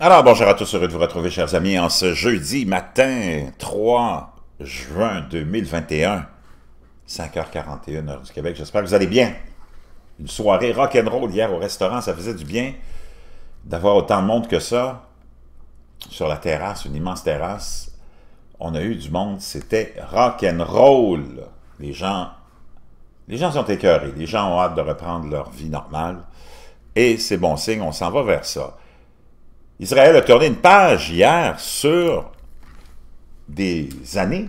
Alors, bonjour à tous, heureux de vous retrouver, chers amis, en ce jeudi matin 3 juin 2021, 5h41, heure du Québec. J'espère que vous allez bien. Une soirée rock'n'roll hier au restaurant, ça faisait du bien d'avoir autant de monde que ça. Sur la terrasse, une immense terrasse, on a eu du monde, c'était rock'n'roll. Les gens, les gens sont écœurés, les gens ont hâte de reprendre leur vie normale. Et c'est bon signe, on s'en va vers ça. Israël a tourné une page hier sur des années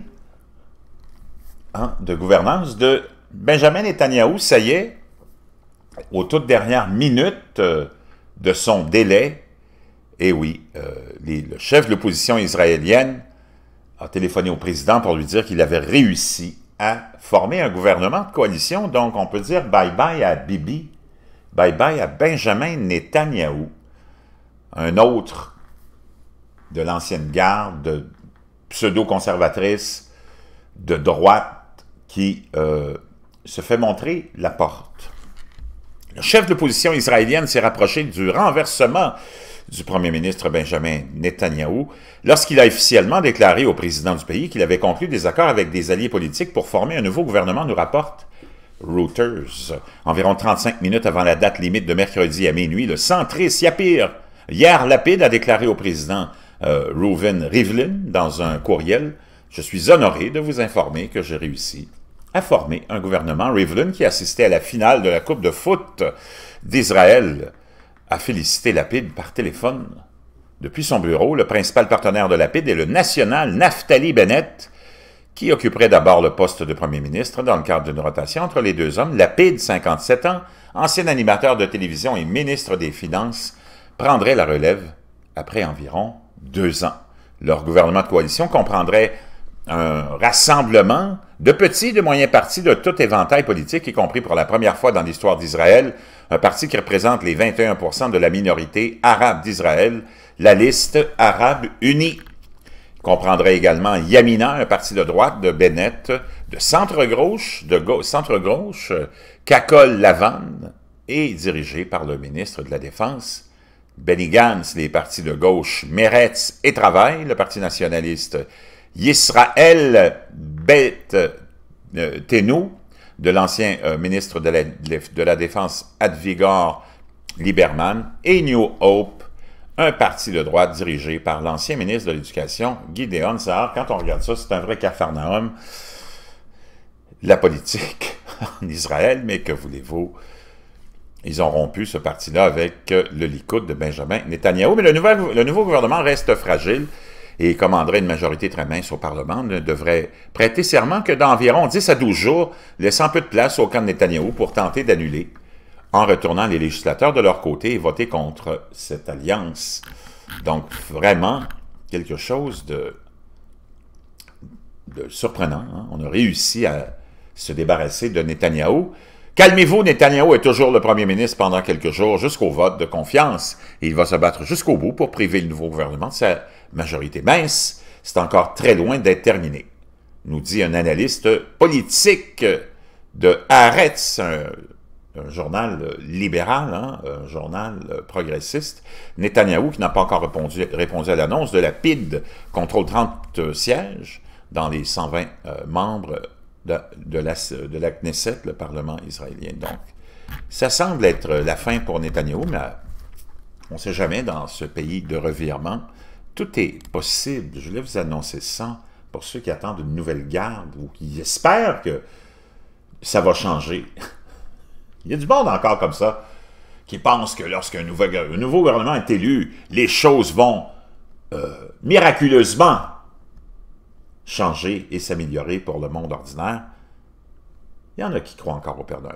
hein, de gouvernance de Benjamin Netanyahu. Ça y est, aux toutes dernières minutes euh, de son délai, et eh oui, euh, le chef de l'opposition israélienne a téléphoné au président pour lui dire qu'il avait réussi à former un gouvernement de coalition. Donc, on peut dire bye-bye à Bibi, bye-bye à Benjamin Netanyahou un autre de l'ancienne garde, pseudo-conservatrice de droite, qui euh, se fait montrer la porte. Le chef de l'opposition israélienne s'est rapproché du renversement du premier ministre Benjamin Netanyahou lorsqu'il a officiellement déclaré au président du pays qu'il avait conclu des accords avec des alliés politiques pour former un nouveau gouvernement, nous rapporte Reuters. Environ 35 minutes avant la date limite de mercredi à minuit, le centriste pire. Hier, Lapide a déclaré au président rouven euh, Reuven Rivlin dans un courriel Je suis honoré de vous informer que j'ai réussi à former un gouvernement, Rivlin, qui assistait à la finale de la Coupe de foot d'Israël, a félicité Lapide par téléphone. Depuis son bureau, le principal partenaire de Lapide est le national Naftali Bennett, qui occuperait d'abord le poste de premier ministre dans le cadre d'une rotation entre les deux hommes. Lapide, 57 ans, ancien animateur de télévision et ministre des Finances, prendrait la relève après environ deux ans. Leur gouvernement de coalition comprendrait un rassemblement de petits et de moyens partis de tout éventail politique, y compris pour la première fois dans l'histoire d'Israël, un parti qui représente les 21 de la minorité arabe d'Israël, la liste arabe unie. Il comprendrait également Yamina, un parti de droite de Bennett, de centre-gauche, de centre-gauche, Kakol Lavan, et dirigé par le ministre de la Défense, Benigans, les partis de gauche Meretz et Travail, le Parti nationaliste Yisrael Bet Tenou, de l'ancien euh, ministre de la, de la, Défense Advigor Lieberman, et New Hope, un parti de droite dirigé par l'ancien ministre de l'Éducation Gideon Sahar. Quand on regarde ça, c'est un vrai cafarnaum, la politique en Israël, mais que voulez-vous? Ils ont rompu ce parti-là avec euh, le Likoud de Benjamin Netanyahu. Mais le, nouveau gouvernement reste fragile et commanderait une majorité très mince au Parlement, ne devrait prêter serment que d'environ 10 à 12 jours, laissant peu de place au camp de Netanyahu pour tenter d'annuler, en retournant les législateurs de leur côté et voter contre cette alliance. Donc, vraiment, quelque chose de, surprenant. Hein. On a réussi à se débarrasser de Netanyahu. Calmez-vous, Netanyahu est toujours le premier ministre pendant quelques jours jusqu'au vote de confiance. Et il va se battre jusqu'au bout pour priver le nouveau gouvernement de sa majorité mince. C'est encore très loin d'être terminé, nous dit un analyste politique de Haaretz, un, journal libéral, hein, un journal progressiste. Netanyahu, qui n'a pas encore répondu, à l'annonce de la PID, contrôle 30 sièges dans les 120 euh, membres de, la, Knesset, le Parlement israélien. Donc, ça semble être la fin pour Netanyahu, mais euh, on ne sait jamais dans ce pays de revirement. Tout est possible. Je voulais vous annoncer ça pour ceux qui attendent une nouvelle garde ou qui espèrent que ça va changer. Il y a du monde encore comme ça qui pense que lorsqu'un nouveau, nouveau, gouvernement est élu, les choses vont euh, miraculeusement changer et s'améliorer pour le monde ordinaire, il y en a qui croient encore au Père Noël.